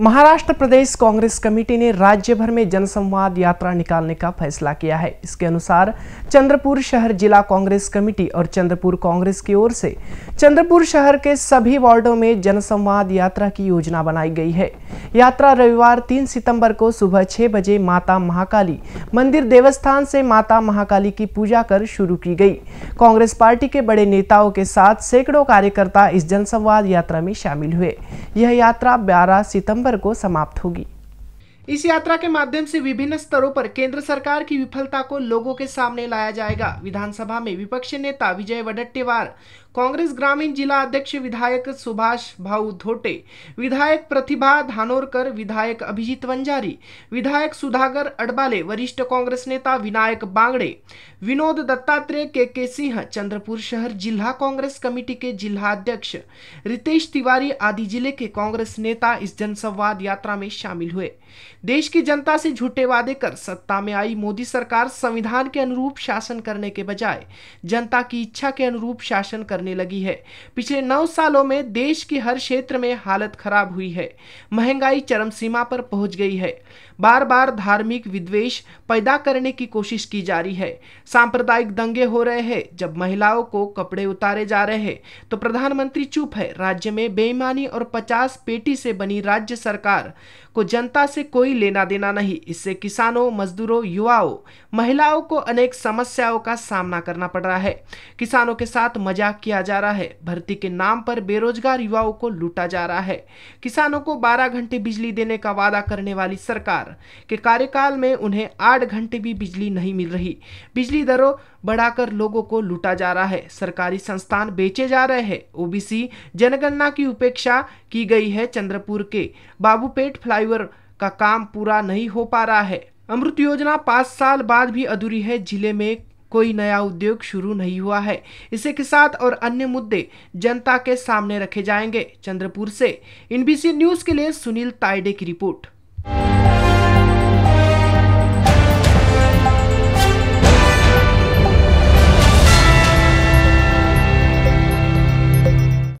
महाराष्ट्र प्रदेश Congress committee ने राज्य भर में जनसंवाद यात्रा निकालने का फैसला किया है इसके अनुसार चंद्रपुर शहर जिला कांग्रेस कमेटी और चंद्रपुर कांग्रेस की ओर से चंद्रपुर शहर के सभी वार्डों में जनसंवाद यात्रा की योजना बनाई गई है यात्रा रविवार 3 सितंबर को सुबह 6 बजे माता महाकाली मंदिर देवस्थान से माता महाकाली की पूजा कर शुरू की गई कांग्रेस पार्टी के बड़े नेताओं के साथ सैकड़ों कार्यकर्ता इस जनसंवाद यात्रा में शामिल हुए यह यात्रा बारह सितम्बर को समाप्त होगी इस यात्रा के माध्यम से विभिन्न स्तरों पर केंद्र सरकार की विफलता को लोगों के सामने लाया जाएगा विधानसभा में विपक्षी नेता विजय वडट्टीवार कांग्रेस ग्रामीण जिला अध्यक्ष विधायक सुभाष भाऊ धोटे विधायक प्रतिभा धानोरकर विधायक अभिजीत वंजारी विधायक सुधाकर अडबाले वरिष्ठ कांग्रेस नेता विनायक बांगड़े विनोद दत्तात्रेय के के सिंह चंद्रपुर शहर जिला कांग्रेस कमेटी के जिला अध्यक्ष रितेश तिवारी आदि जिले के कांग्रेस नेता इस जनसंवाद यात्रा में शामिल हुए देश की जनता से झूठे वादे कर सत्ता में आई मोदी सरकार संविधान के अनुरूप शासन करने के बजाय जनता की इच्छा के अनुरूप शासन करने होने लगी है पिछले नौ सालों में देश की हर क्षेत्र में हालत खराब हुई है महंगाई चरम सीमा पर पहुंच गई है बार बार धार्मिक विद्वेश पैदा करने की कोशिश की जा रही है सांप्रदायिक दंगे हो रहे हैं जब महिलाओं को कपड़े उतारे जा रहे हैं तो प्रधानमंत्री चुप है राज्य में बेईमानी और पचास पेटी से बनी राज्य सरकार को जनता से कोई लेना देना नहीं इससे किसानों मजदूरों युवाओं महिलाओं को अनेक समस्याओं का सामना करना पड़ रहा है किसानों के साथ मजाक किया जा रहा है भर्ती के नाम पर बेरोजगार युवाओं को लूटा जा रहा है किसानों को 12 घंटे बिजली देने का वादा करने वाली सरकार के कार्यकाल में उन्हें 8 घंटे भी बिजली नहीं मिल रही बिजली दरों बढ़ाकर लोगों को लूटा जा रहा है सरकारी संस्थान बेचे जा रहे हैं ओबीसी जनगणना की उपेक्षा की गई है चंद्रपुर के बाबूपेट फ्लाईओवर का काम पूरा नहीं हो पा रहा है अमृत योजना पाँच साल बाद भी अधूरी है जिले में कोई नया उद्योग शुरू नहीं हुआ है इसी के साथ और अन्य मुद्दे जनता के सामने रखे जाएंगे चंद्रपुर से एनबीसी न्यूज के लिए सुनील ताइडे की रिपोर्ट